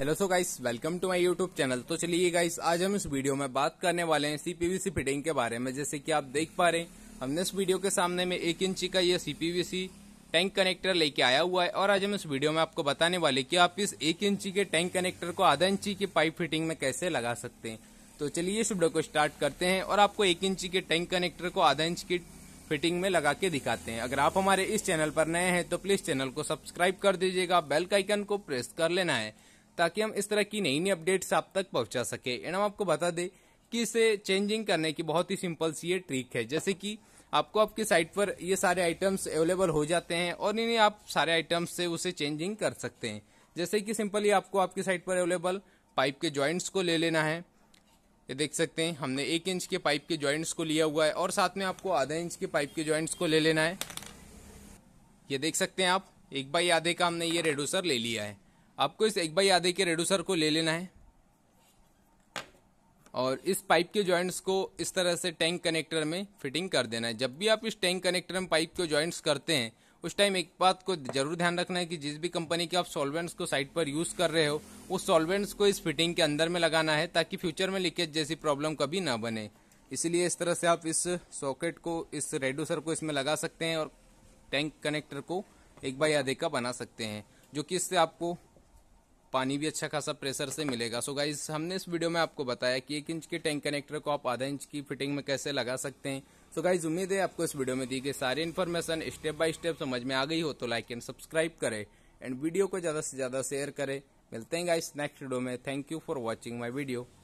hello so guys welcome to my YouTube channel तो चलिए guys आज हम इस वीडियो में बात करने वाले हैं सीपीवीसी फिटिंग के बारे में जैसे कि आप देख पा रहे हैं हमने इस वीडियो के सामने में एक इंची का ये सीपीवीसी टैंक कनेक्टर लेके आया हुआ है और आज हम इस वीडियो में आपको बताने वाले कि आप इस एक इंची के टैंक कनेक्टर को आधा इंची की पाइप फिटिंग में कैसे लगा सकते हैं तो चलिए इस वीडियो को स्टार्ट करते हैं और आपको एक इंची के टैंक कनेक्टर को आधा इंच की फिटिंग में लगा के दिखाते हैं अगर आप हमारे इस चैनल पर नए हैं तो प्लीज चैनल को सब्सक्राइब कर दीजिएगा बेल का आइकन को प्रेस कर लेना है ताकि हम इस तरह की नई नई अपडेट्स आप तक पहुंचा सके एंड हम आपको बता दें कि इसे चेंजिंग करने की बहुत ही सिंपल सी ये ट्रिक है जैसे कि आपको आपकी साइट पर ये सारे आइटम्स अवेलेबल हो जाते हैं और इन्हें आप सारे आइटम्स से उसे चेंजिंग कर सकते हैं जैसे कि सिंपली आपको आपकी साइट पर अवेलेबल पाइप के ज्वाइंट्स को ले लेना है ये देख सकते हैं हमने एक इंच के पाइप के ज्वाइंट्स को लिया हुआ है और साथ में आपको आधा इंच के पाइप के ज्वाइंट्स को ले लेना है ये देख सकते हैं आप एक बाई आधे का हमने ये रेड्यूसर ले लिया है आपको इस एक बाई आधे के रेडूसर को ले लेना है और इस पाइप के जॉइंट्स को इस तरह से टैंक कनेक्टर में फिटिंग कर देना है जब भी आप इस टैंक कनेक्टर में पाइप को जॉइंट्स करते हैं उस टाइम एक बात को जरूर ध्यान रखना है कि जिस भी कंपनी के आप सॉल्वेंट्स को साइट पर यूज़ कर रहे हो उस सॉल्वेंट्स को इस फिटिंग के अंदर में लगाना है ताकि फ्यूचर में लीकेज जैसी प्रॉब्लम कभी ना बने इसलिए इस तरह से आप इस सॉकेट को इस रेडूसर को इसमें लगा सकते हैं और टैंक कनेक्टर को एक बाई आधे का बना सकते हैं जो कि इससे आपको पानी भी अच्छा खासा प्रेशर से मिलेगा सो so गाइज हमने इस वीडियो में आपको बताया कि एक इंच के टैंक कनेक्टर को आप आधा इंच की फिटिंग में कैसे लगा सकते हैं सो गाइज उम्मीद है आपको इस वीडियो में दी गई सारी इन्फॉर्मेशन स्टेप बाय स्टेप समझ में आ गई हो तो लाइक एंड सब्सक्राइब करें एंड वीडियो को ज्यादा से ज्यादा शेयर करें मिलते हैं गाइज नेक्स्ट वीडियो में thank you for watching my video